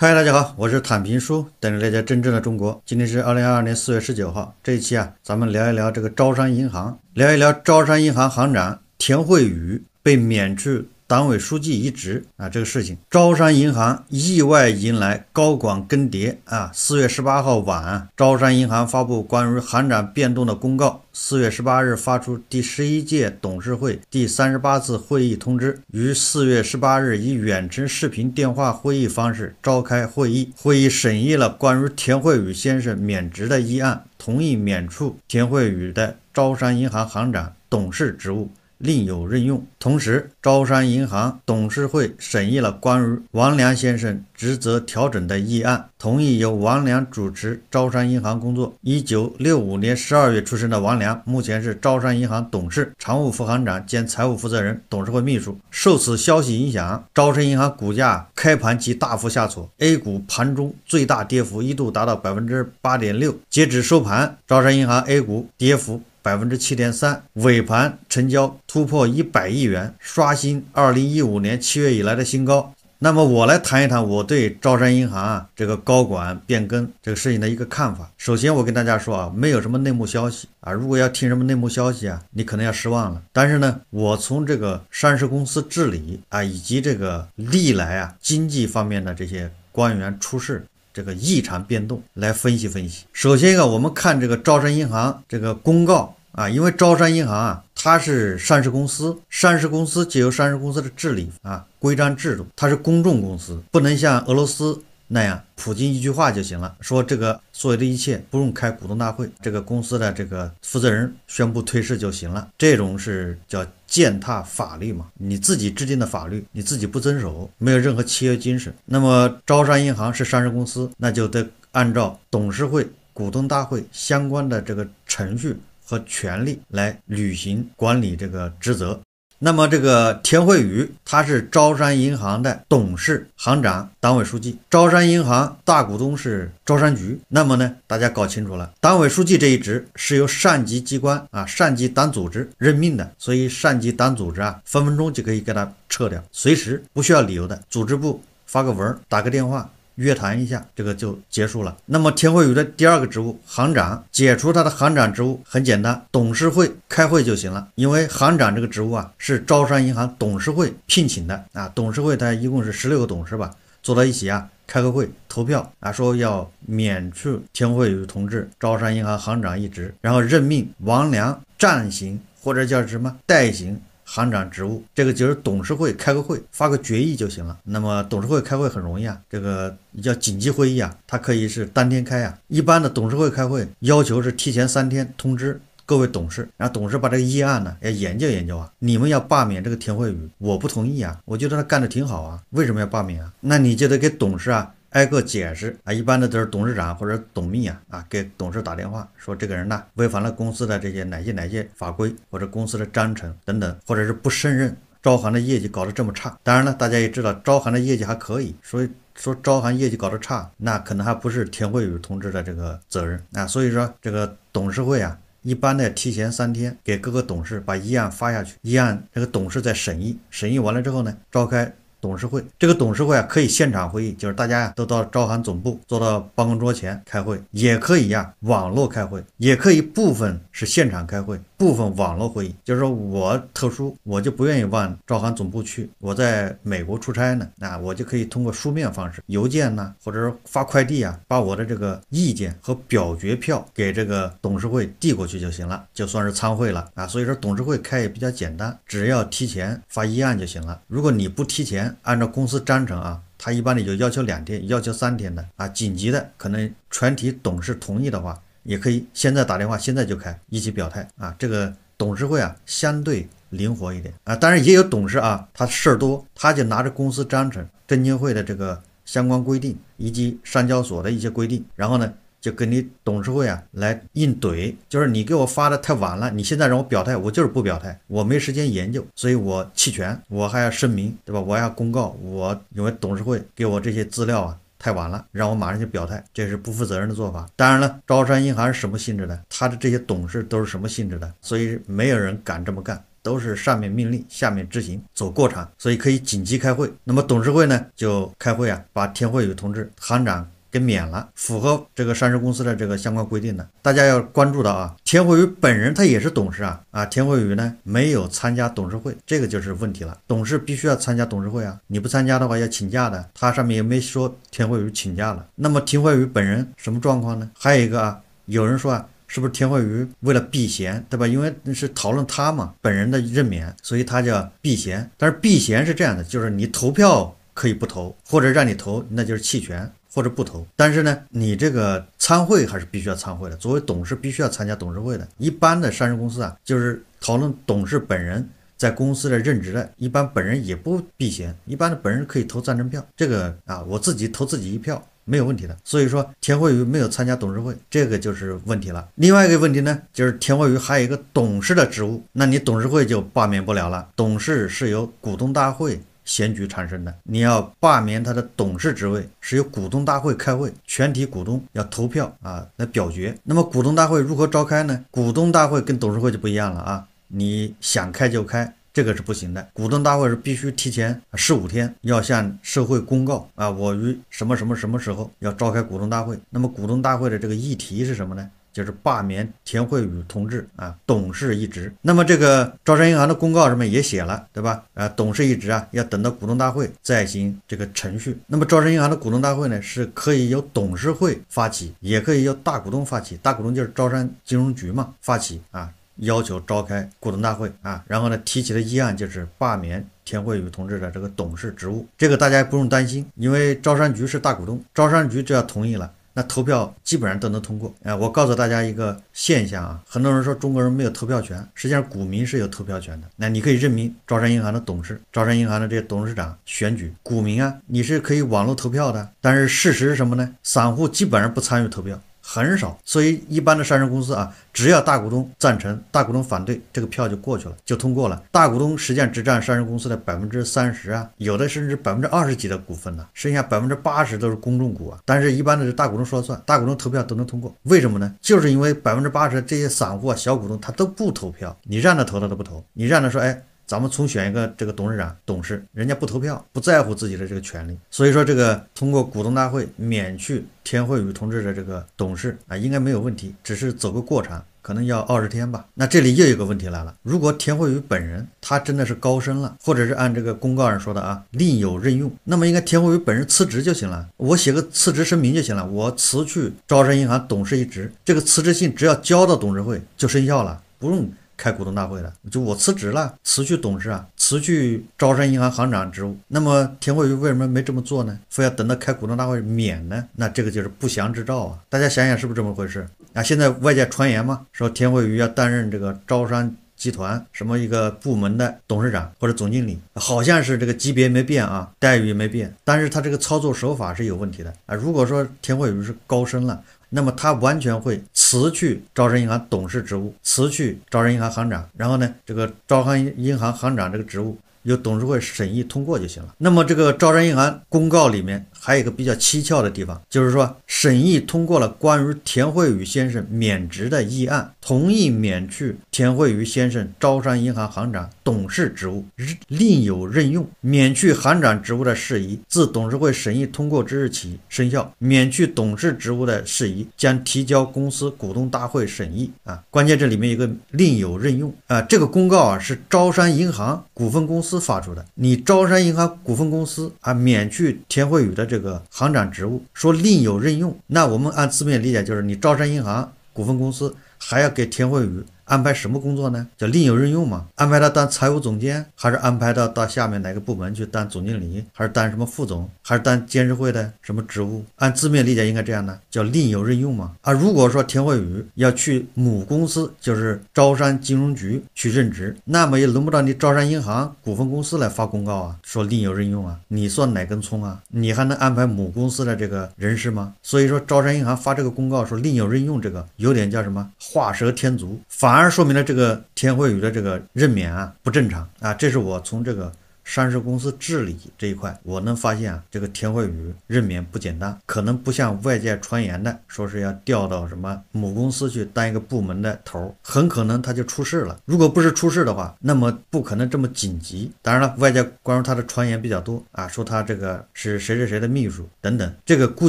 嗨，大家好，我是坦平叔，等着大家真正的中国。今天是二零二二年四月十九号，这一期啊，咱们聊一聊这个招商银行，聊一聊招商银行行长田惠宇被免去。党委书记一职啊，这个事情，招商银行意外迎来高管更迭啊。四月十八号晚，招商银行发布关于行长变动的公告。四月十八日发出第十一届董事会第三十八次会议通知，于四月十八日以远程视频电话会议方式召开会议。会议审议了关于田慧宇先生免职的议案，同意免除田慧宇的招商银行行长董事职务。另有任用。同时，招商银行董事会审议了关于王良先生职责调整的议案，同意由王良主持招商银行工作。一九六五年十二月出生的王良，目前是招商银行董事、常务副行长兼财务负责人、董事会秘书。受此消息影响，招商银行股价开盘即大幅下挫，A 股盘中最大跌幅一度达到百分之八点六。截止收盘，招商银行 A 股跌幅。百分之七点三，尾盘成交突破一百亿元，刷新二零一五年七月以来的新高。那么我来谈一谈我对招商银行啊这个高管变更这个事情的一个看法。首先我跟大家说啊，没有什么内幕消息啊。如果要听什么内幕消息啊，你可能要失望了。但是呢，我从这个上市公司治理啊，以及这个历来啊经济方面的这些官员出事这个异常变动来分析分析。首先啊，我们看这个招商银行这个公告。啊，因为招商银行啊，它是上市公司，上市公司借由上市公司的治理啊、规章制度，它是公众公司，不能像俄罗斯那样，普京一句话就行了，说这个所有的一切不用开股东大会，这个公司的这个负责人宣布退市就行了，这种是叫践踏法律嘛？你自己制定的法律，你自己不遵守，没有任何契约精神。那么招商银行是上市公司，那就得按照董事会、股东大会相关的这个程序。和权利来履行管理这个职责。那么这个田慧宇，他是招商银行的董事、行长、党委书记。招商银行大股东是招商局。那么呢，大家搞清楚了，党委书记这一职是由上级机关啊，上级党组织任命的，所以上级党组织啊，分分钟就可以给他撤掉，随时不需要理由的，组织部发个文，打个电话。约谈一下，这个就结束了。那么田慧宇的第二个职务行长解除他的行长职务很简单，董事会开会就行了。因为行长这个职务啊，是招商银行董事会聘请的啊，董事会他一共是十六个董事吧，坐到一起啊开个会投票啊，说要免去田慧宇同志招商银行行长一职，然后任命王良暂行或者叫什么代行。行长职务，这个就是董事会开个会，发个决议就行了。那么董事会开会很容易啊，这个叫紧急会议啊，它可以是当天开啊。一般的董事会开会要求是提前三天通知各位董事，然后董事把这个议案呢要研究研究啊。你们要罢免这个田慧宇，我不同意啊，我觉得他干的挺好啊，为什么要罢免啊？那你就得给董事啊。挨个解释啊，一般的都是董事长或者董秘啊啊给董事打电话，说这个人呢违反了公司的这些哪些哪些法规或者公司的章程等等，或者是不胜任。招行的业绩搞得这么差，当然了，大家也知道招行的业绩还可以，所以说招行业绩搞得差，那可能还不是田慧宇同志的这个责任啊。所以说这个董事会啊，一般的提前三天给各个董事把议案发下去，议案这个董事在审议，审议完了之后呢，召开。董事会，这个董事会啊，可以现场会议，就是大家都到招行总部坐到办公桌前开会，也可以呀，网络开会，也可以部分是现场开会。部分网络会议就是说我特殊，我就不愿意往招行总部去，我在美国出差呢，那我就可以通过书面方式，邮件呐，或者是发快递啊，把我的这个意见和表决票给这个董事会递过去就行了，就算是参会了啊。所以说董事会开也比较简单，只要提前发议案就行了。如果你不提前按照公司章程啊，他一般你就要求两天，要求三天的啊，紧急的可能全体董事同意的话。也可以现在打电话，现在就开一起表态啊！这个董事会啊，相对灵活一点啊。当然也有董事啊，他事儿多，他就拿着公司章程、证监会的这个相关规定以及上交所的一些规定，然后呢，就跟你董事会啊来硬怼。就是你给我发的太晚了，你现在让我表态，我就是不表态，我没时间研究，所以我弃权。我还要声明，对吧？我要公告，我因为董事会给我这些资料啊。太晚了，让我马上就表态，这是不负责任的做法。当然了，招商银行是什么性质的？他的这些董事都是什么性质的？所以没有人敢这么干，都是上面命令，下面执行，走过场。所以可以紧急开会。那么董事会呢？就开会啊，把田慧宇同志行长。给免了，符合这个上市公司的这个相关规定的，大家要关注到啊。田慧宇本人他也是董事啊，啊，田慧宇呢没有参加董事会，这个就是问题了。董事必须要参加董事会啊，你不参加的话要请假的，他上面也没说田慧宇请假了。那么田慧宇本人什么状况呢？还有一个啊，有人说啊，是不是田慧宇为了避嫌，对吧？因为是讨论他嘛本人的任免，所以他叫避嫌。但是避嫌是这样的，就是你投票可以不投，或者让你投那就是弃权。或者不投，但是呢，你这个参会还是必须要参会的，作为董事必须要参加董事会的。一般的上市公司啊，就是讨论董事本人在公司的任职的，一般本人也不避嫌，一般的本人可以投赞成票。这个啊，我自己投自己一票没有问题的。所以说，田慧宇没有参加董事会，这个就是问题了。另外一个问题呢，就是田慧宇还有一个董事的职务，那你董事会就罢免不了了。董事是由股东大会。选举产生的，你要罢免他的董事职位，是由股东大会开会，全体股东要投票啊来表决。那么股东大会如何召开呢？股东大会跟董事会就不一样了啊，你想开就开，这个是不行的。股东大会是必须提前十五天要向社会公告啊，我于什么什么什么时候要召开股东大会。那么股东大会的这个议题是什么呢？就是罢免田慧宇同志啊，董事一职。那么这个招商银行的公告上面也写了，对吧？啊，董事一职啊，要等到股东大会再行这个程序。那么招商银行的股东大会呢，是可以由董事会发起，也可以由大股东发起。大股东就是招商金融局嘛，发起啊，要求召开股东大会啊，然后呢，提起的议案，就是罢免田慧宇同志的这个董事职务。这个大家不用担心，因为招商局是大股东，招商局只要同意了。那投票基本上都能通过。哎，我告诉大家一个现象啊，很多人说中国人没有投票权，实际上股民是有投票权的。那你可以任命招商银行的董事，招商银行的这些董事长选举，股民啊，你是可以网络投票的。但是事实是什么呢？散户基本上不参与投票。很少，所以一般的上市公司啊，只要大股东赞成，大股东反对，这个票就过去了，就通过了。大股东实际上只占上市公司的百分之三十啊，有的甚至百分之二十几的股份呢，剩下百分之八十都是公众股啊。但是，一般的是大股东说了算，大股东投票都能通过，为什么呢？就是因为百分之八十这些散户啊、小股东他都不投票，你让他投他都不投，你让他说哎。咱们重选一个这个董事长董事，人家不投票，不在乎自己的这个权利，所以说这个通过股东大会免去田慧宇同志的这个董事啊，应该没有问题，只是走个过场，可能要二十天吧。那这里又有个问题来了，如果田慧宇本人他真的是高升了，或者是按这个公告上说的啊，另有任用，那么应该田慧宇本人辞职就行了，我写个辞职声明就行了，我辞去招商银行董事一职，这个辞职信只要交到董事会就生效了，不用。开股东大会的，就我辞职了，辞去董事啊，辞去招商银行行长职务。那么田慧宇为什么没这么做呢？非要等到开股东大会免呢？那这个就是不祥之兆啊！大家想想是不是这么回事？啊，现在外界传言嘛，说田慧宇要担任这个招商。集团什么一个部门的董事长或者总经理，好像是这个级别没变啊，待遇没变，但是他这个操作手法是有问题的啊。如果说田慧宇是高升了，那么他完全会辞去招商银行董事职务，辞去招商银行行长，然后呢，这个招商银行行长这个职务由董事会审议通过就行了。那么这个招商银行公告里面。还有一个比较蹊跷的地方，就是说审议通过了关于田慧宇先生免职的议案，同意免去田慧宇先生招商银行行长董事职务，另有任用。免去行长职务的事宜自董事会审议通过之日起生效，免去董事职务的事宜将提交公司股东大会审议。啊，关键这里面一个另有任用啊，这个公告啊是招商银行股份公司发出的，你招商银行股份公司啊免去田慧宇的。这个行长职务说另有任用，那我们按字面理解就是你招商银行股份公司还要给田慧宇。安排什么工作呢？叫另有任用吗？安排他当财务总监，还是安排他到下面哪个部门去当总经理，还是当什么副总，还是当监事会的什么职务？按字面理解，应该这样呢，叫另有任用吗？啊，如果说田慧宇要去母公司，就是招商金融局去任职，那么也轮不到你招商银行股份公司来发公告啊，说另有任用啊，你算哪根葱啊？你还能安排母公司的这个人事吗？所以说招商银行发这个公告说另有任用这个有点叫什么画蛇添足，反。当而说明了这个田慧宇的这个任免啊不正常啊，这是我从这个上市公司治理这一块我能发现啊，这个田慧宇任免不简单，可能不像外界传言的说是要调到什么母公司去当一个部门的头，很可能他就出事了。如果不是出事的话，那么不可能这么紧急。当然了，外界关于他的传言比较多啊，说他这个是谁谁谁的秘书等等，这个姑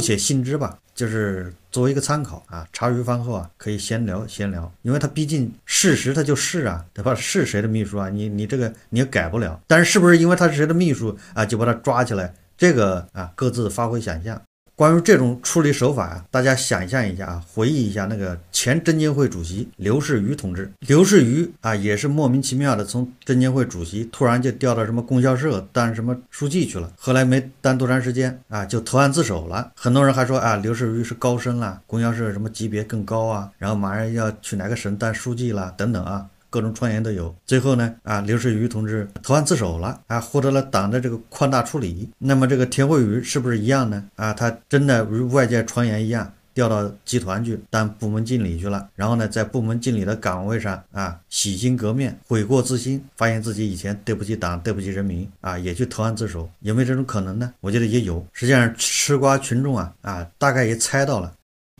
且心知吧，就是。作为一个参考啊，茶余饭后啊，可以闲聊闲聊，因为他毕竟事实，他就是啊，对吧？是谁的秘书啊？你你这个你也改不了，但是是不是因为他是谁的秘书啊，就把他抓起来？这个啊，各自发挥想象。关于这种处理手法啊，大家想象一下啊，回忆一下那个前证监会主席刘士余同志。刘士余啊，也是莫名其妙的从证监会主席突然就调到什么供销社当什么书记去了，后来没当多长时间啊，就投案自首了。很多人还说啊，刘士余是高升了，供销社什么级别更高啊，然后马上要去哪个省当书记了等等啊。各种传言都有。最后呢，啊，刘世余同志投案自首了，啊，获得了党的这个宽大处理。那么这个田慧宇是不是一样呢？啊，他真的如外界传言一样，调到集团去当部门经理去了。然后呢，在部门经理的岗位上，啊，洗心革面，悔过自新，发现自己以前对不起党，对不起人民，啊，也去投案自首，有没有这种可能呢？我觉得也有。实际上，吃瓜群众啊，啊，大概也猜到了，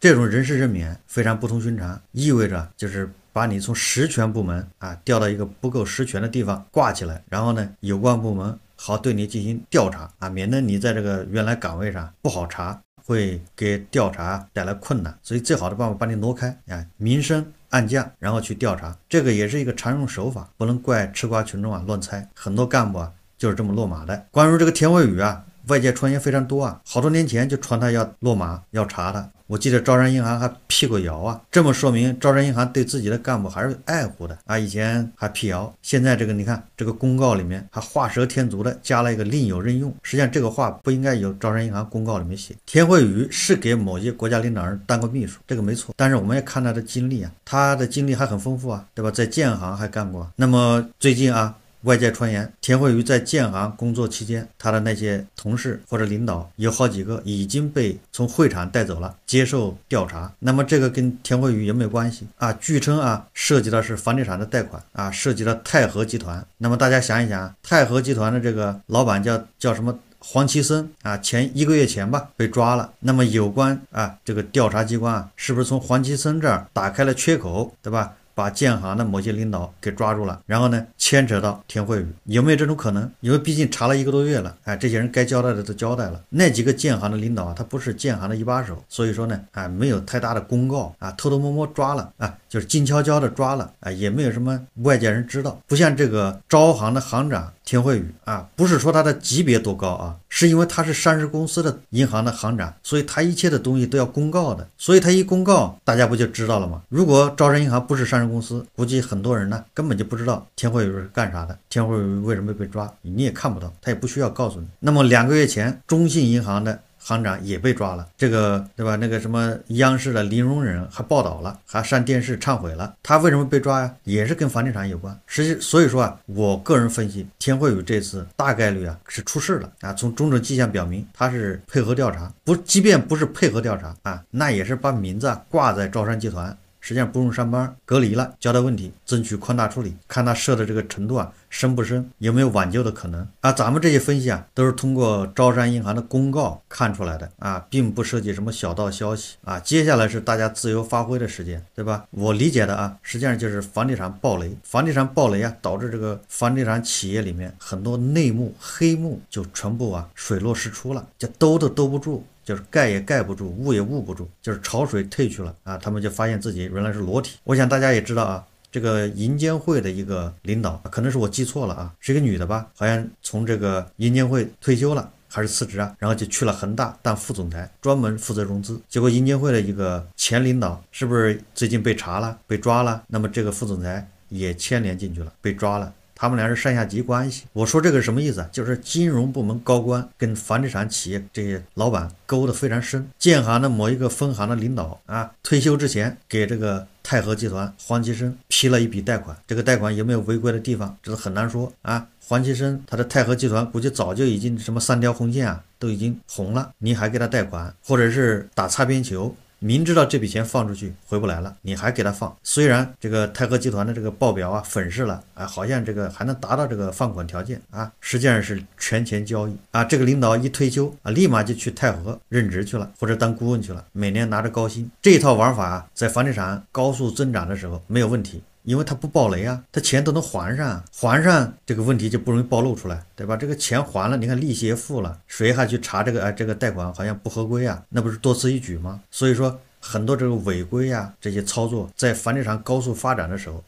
这种人事任免非常不同寻常，意味着就是。把你从实权部门啊调到一个不够实权的地方挂起来，然后呢，有关部门好对你进行调查啊，免得你在这个原来岗位上不好查，会给调查带来困难。所以最好的办法把你挪开啊，明升暗降，然后去调查。这个也是一个常用手法，不能怪吃瓜群众啊乱猜，很多干部啊就是这么落马的。关于这个田为宇啊，外界传言非常多啊，好多年前就传他要落马，要查他。我记得招商银行还辟过谣啊，这么说明招商银行对自己的干部还是爱护的啊。以前还辟谣，现在这个你看这个公告里面还画蛇添足的加了一个另有任用，实际上这个话不应该由招商银行公告里面写。田慧宇是给某些国家领导人当过秘书，这个没错，但是我们要看他的经历啊，他的经历还很丰富啊，对吧？在建行还干过，那么最近啊。外界传言，田慧瑜在建行工作期间，他的那些同事或者领导有好几个已经被从会场带走了接受调查。那么这个跟田慧瑜有没有关系啊？据称啊，涉及的是房地产的贷款啊，涉及了泰和集团。那么大家想一想，泰和集团的这个老板叫叫什么？黄奇森啊，前一个月前吧被抓了。那么有关啊，这个调查机关啊，是不是从黄奇森这儿打开了缺口，对吧？把建行的某些领导给抓住了，然后呢，牵扯到田慧宇，有没有这种可能？因为毕竟查了一个多月了，哎，这些人该交代的都交代了，那几个建行的领导啊，他不是建行的一把手，所以说呢，啊，没有太大的公告啊，偷偷摸摸抓了啊，就是静悄悄的抓了啊，也没有什么外界人知道，不像这个招行的行长。田惠宇啊，不是说他的级别多高啊，是因为他是上市公司的银行的行长，所以他一切的东西都要公告的，所以他一公告，大家不就知道了吗？如果招商银行不是上市公司，估计很多人呢根本就不知道田惠宇是干啥的，田惠宇为什么被抓，你也看不到，他也不需要告诉你。那么两个月前，中信银行的。行长也被抓了，这个对吧？那个什么央视的林容忍还报道了，还上电视忏悔了。他为什么被抓呀？也是跟房地产有关。实际所以说啊，我个人分析，天惠宇这次大概率啊是出事了啊。从种种迹象表明，他是配合调查，不，即便不是配合调查啊，那也是把名字挂在招商集团。实际上不用上班，隔离了，交代问题，争取宽大处理，看他设的这个程度啊深不深，有没有挽救的可能。啊，咱们这些分析啊，都是通过招商银行的公告看出来的啊，并不涉及什么小道消息啊。接下来是大家自由发挥的时间，对吧？我理解的啊，实际上就是房地产暴雷，房地产暴雷啊，导致这个房地产企业里面很多内幕黑幕就全部啊水落石出了，就兜都兜不住。就是盖也盖不住，捂也捂不住，就是潮水退去了啊，他们就发现自己原来是裸体。我想大家也知道啊，这个银监会的一个领导，可能是我记错了啊，是一个女的吧，好像从这个银监会退休了还是辞职啊，然后就去了恒大当副总裁，专门负责融资。结果银监会的一个前领导是不是最近被查了被抓了？那么这个副总裁也牵连进去了，被抓了。他们俩是上下级关系。我说这个什么意思？就是金融部门高官跟房地产企业这些老板勾的非常深。建行的某一个分行的领导啊，退休之前给这个泰和集团黄其生批了一笔贷款。这个贷款有没有违规的地方，这都很难说啊。黄其生他的泰和集团估计早就已经什么三条红线啊都已经红了，你还给他贷款，或者是打擦边球。明知道这笔钱放出去回不来了，你还给他放。虽然这个泰和集团的这个报表啊粉饰了，啊，好像这个还能达到这个放款条件啊，实际上是权钱交易啊。这个领导一退休啊，立马就去泰和任职去了，或者当顾问去了，每年拿着高薪。这一套玩法啊，在房地产高速增长的时候没有问题。因为他不爆雷啊，他钱都能还上，还上这个问题就不容易暴露出来，对吧？这个钱还了，你看利息也付了，谁还去查这个？哎，这个贷款好像不合规啊，那不是多此一举吗？所以说很多这个违规呀，这些操作在房地产高速发展的时候，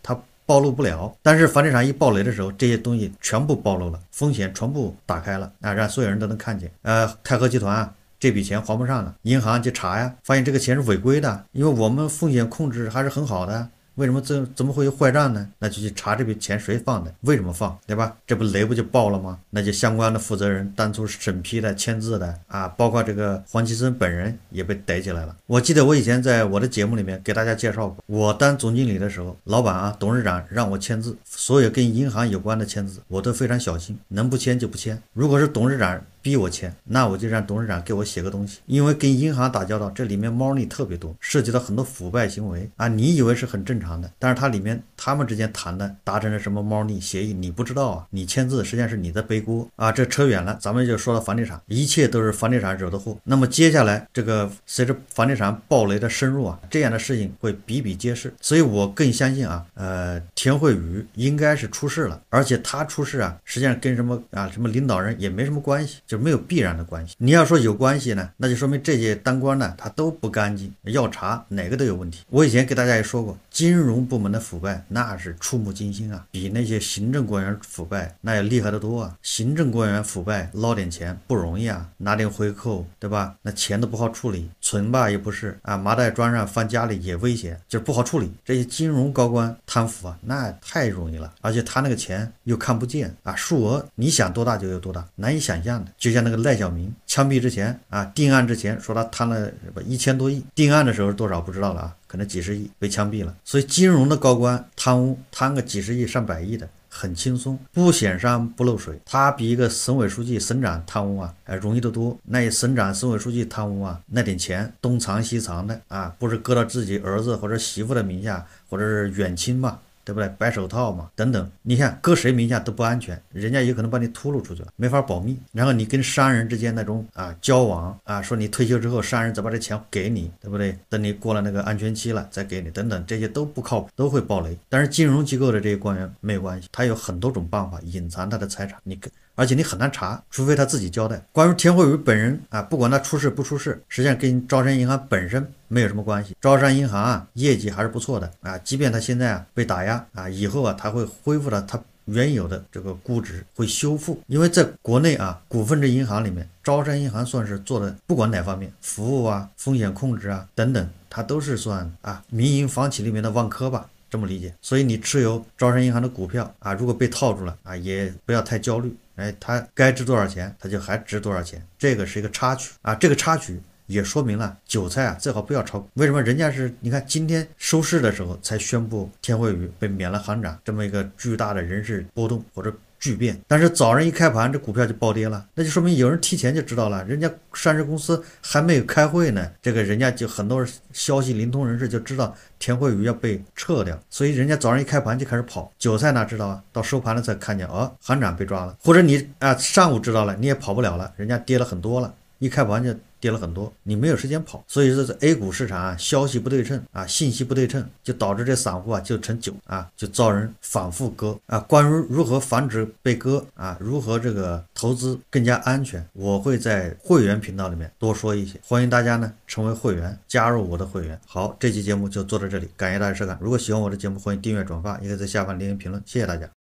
它暴露不了。但是房地产一爆雷的时候，这些东西全部暴露了，风险全部打开了啊，让所有人都能看见。呃，泰禾集团啊。这笔钱还不上了，银行去查呀，发现这个钱是违规的，因为我们风险控制还是很好的。为什么这怎么会有坏账呢？那就去查这笔钱谁放的，为什么放，对吧？这不雷不就爆了吗？那些相关的负责人，当初审批的、签字的啊，包括这个黄奇森本人也被逮起来了。我记得我以前在我的节目里面给大家介绍过，我当总经理的时候，老板啊、董事长让我签字，所有跟银行有关的签字我都非常小心，能不签就不签。如果是董事长，逼我签，那我就让董事长给我写个东西，因为跟银行打交道，这里面猫腻特别多，涉及到很多腐败行为啊。你以为是很正常的，但是它里面他们之间谈的达成了什么猫腻协议，你不知道啊。你签字实际上是你在背锅啊。这扯远了，咱们就说到房地产，一切都是房地产惹的祸。那么接下来这个随着房地产暴雷的深入啊，这样的事情会比比皆是。所以我更相信啊，呃，田慧宇应该是出事了，而且他出事啊，实际上跟什么啊什么领导人也没什么关系。就没有必然的关系。你要说有关系呢，那就说明这些当官的他都不干净，要查哪个都有问题。我以前给大家也说过，金融部门的腐败那是触目惊心啊，比那些行政官员腐败那要厉害得多啊。行政官员腐败捞点钱不容易啊，拿点回扣对吧？那钱都不好处理，存吧也不是啊，麻袋装上放家里也危险，就是不好处理。这些金融高官贪腐啊，那太容易了，而且他那个钱又看不见啊，数额你想多大就有多大，难以想象的。就像那个赖小民枪毙之前啊，定案之前说他贪了不一千多亿，定案的时候多少不知道了啊，可能几十亿被枪毙了。所以金融的高官贪污贪个几十亿上百亿的很轻松，不显山不漏水，他比一个省委书记、省长贪污啊还容易得多。那省长、省委书记贪污啊，那点钱东藏西藏的啊，不是搁到自己儿子或者媳妇的名下，或者是远亲嘛？对不对？白手套嘛，等等，你看搁谁名下都不安全，人家有可能把你吐露出去了，没法保密。然后你跟商人之间那种啊交往啊，说你退休之后商人再把这钱给你，对不对？等你过了那个安全期了再给你，等等，这些都不靠谱，都会爆雷。但是金融机构的这些官员没有关系，他有很多种办法隐藏他的财产，你跟。而且你很难查，除非他自己交代。关于田慧宇本人啊，不管他出事不出事，实际上跟招商银行本身没有什么关系。招商银行啊，业绩还是不错的啊，即便他现在啊被打压啊，以后啊他会恢复到它原有的这个估值，会修复。因为在国内啊，股份制银行里面，招商银行算是做的不管哪方面，服务啊、风险控制啊等等，它都是算啊民营房企里面的万科吧，这么理解。所以你持有招商银行的股票啊，如果被套住了啊，也不要太焦虑。哎，它该值多少钱，它就还值多少钱。这个是一个插曲啊，这个插曲也说明了，韭菜啊最好不要炒。为什么？人家是你看今天收市的时候才宣布天惠宇被免了行长，这么一个巨大的人事波动，或者。巨变，但是早上一开盘，这股票就暴跌了，那就说明有人提前就知道了。人家上市公司还没有开会呢，这个人家就很多消息灵通人士就知道田慧宇要被撤掉，所以人家早上一开盘就开始跑。韭菜哪知道啊？到收盘了才看见，哦，行长被抓了，或者你啊，上午知道了你也跑不了了，人家跌了很多了，一开盘就。跌了很多，你没有时间跑，所以说这 A 股市场啊，消息不对称啊，信息不对称，就导致这散户啊就成酒啊，就遭人反复割啊。关于如何防止被割啊，如何这个投资更加安全，我会在会员频道里面多说一些，欢迎大家呢成为会员，加入我的会员。好，这期节目就做到这里，感谢大家收看。如果喜欢我的节目，欢迎订阅转发，也可以在下方留言评论，谢谢大家。